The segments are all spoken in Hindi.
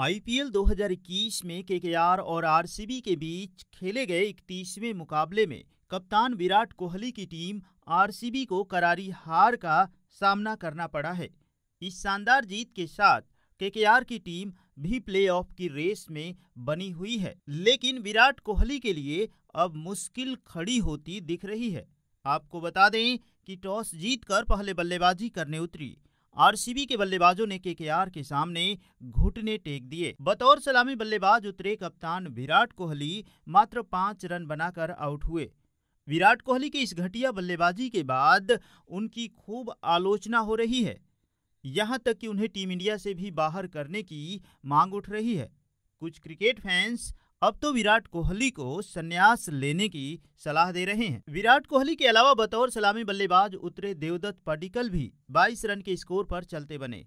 आईपीएल 2021 में केकेआर और आरसीबी के बीच खेले गए इकतीसवें मुकाबले में कप्तान विराट कोहली की टीम आरसीबी को करारी हार का सामना करना पड़ा है इस शानदार जीत के साथ केकेआर की टीम भी प्लेऑफ की रेस में बनी हुई है लेकिन विराट कोहली के लिए अब मुश्किल खड़ी होती दिख रही है आपको बता दें कि टॉस जीतकर पहले बल्लेबाजी करने उतरी आरसीबी के बल्लेबाजों ने के के सामने घुटने टेक दिए बतौर सलामी बल्लेबाज उतरे कप्तान विराट कोहली मात्र पांच रन बनाकर आउट हुए विराट कोहली की इस घटिया बल्लेबाजी के बाद उनकी खूब आलोचना हो रही है यहां तक कि उन्हें टीम इंडिया से भी बाहर करने की मांग उठ रही है कुछ क्रिकेट फैंस अब तो विराट कोहली को संन्यास लेने की सलाह दे रहे हैं विराट कोहली के अलावा बतौर सलामी बल्लेबाज उतरे देवदत्त पडिकल भी 22 रन के स्कोर पर चलते बने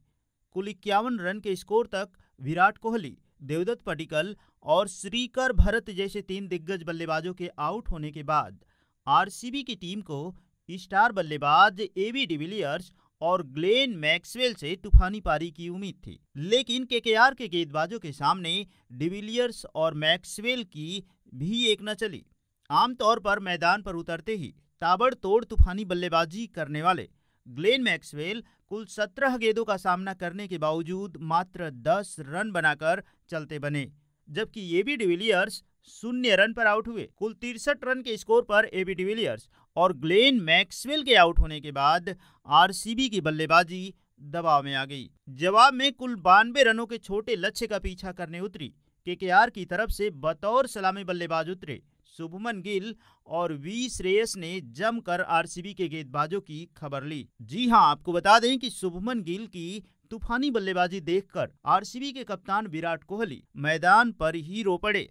कुल इक्यावन रन के स्कोर तक विराट कोहली देवदत्त पडिकल और श्रीकर भरत जैसे तीन दिग्गज बल्लेबाजों के आउट होने के बाद आरसीबी की टीम को स्टार बल्लेबाज एवी डिविलियर्स और ग्लेन मैक्सवेल से तूफानी पारी की उम्मीद थी लेकिन केकेआर के गेंदबाजों के सामने डिविलियर्स और मैक्सवेल की भी एक न चली आमतौर पर मैदान पर उतरते ही ताबड़तोड़ तूफानी बल्लेबाजी करने वाले ग्लेन मैक्सवेल कुल सत्रह गेंदों का सामना करने के बावजूद मात्र दस रन बनाकर चलते बने जबकि ये भी डिविलियर्स शून्य रन पर आउट हुए कुल तिरसठ रन के स्कोर पर एबी डिविलियर्स और ग्लेन मैक्सवेल के आउट होने के बाद आरसीबी की बल्लेबाजी दबाव में आ गई जवाब में कुल बानवे रनों के छोटे लक्ष्य का पीछा करने उतरी आर की तरफ से बतौर सलामी बल्लेबाज उतरे शुभमन गिल और वी श्रेयस ने जमकर आरसीबी के गेंदबाजों की खबर ली जी हां आपको बता दें कि शुभमन गिल की तूफानी बल्लेबाजी देखकर आरसीबी के कप्तान विराट कोहली मैदान पर ही रो पड़े